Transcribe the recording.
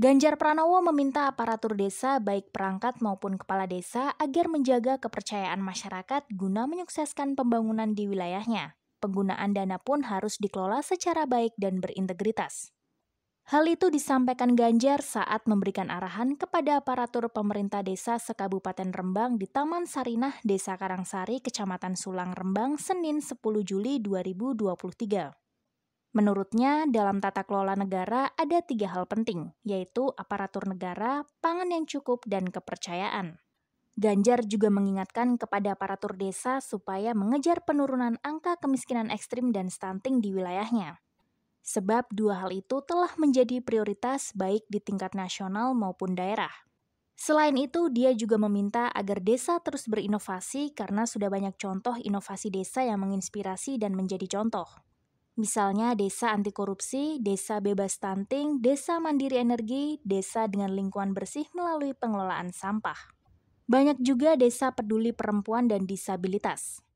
Ganjar Pranowo meminta aparatur desa baik perangkat maupun kepala desa agar menjaga kepercayaan masyarakat guna menyukseskan pembangunan di wilayahnya. Penggunaan dana pun harus dikelola secara baik dan berintegritas. Hal itu disampaikan Ganjar saat memberikan arahan kepada aparatur pemerintah desa sekabupaten Rembang di Taman Sarinah, Desa Karangsari, Kecamatan Sulang, Rembang, Senin 10 Juli 2023. Menurutnya, dalam tata kelola negara ada tiga hal penting, yaitu aparatur negara, pangan yang cukup, dan kepercayaan. Ganjar juga mengingatkan kepada aparatur desa supaya mengejar penurunan angka kemiskinan ekstrim dan stunting di wilayahnya. Sebab dua hal itu telah menjadi prioritas baik di tingkat nasional maupun daerah. Selain itu, dia juga meminta agar desa terus berinovasi karena sudah banyak contoh inovasi desa yang menginspirasi dan menjadi contoh. Misalnya desa anti korupsi, desa bebas stunting, desa mandiri energi, desa dengan lingkungan bersih melalui pengelolaan sampah. Banyak juga desa peduli perempuan dan disabilitas.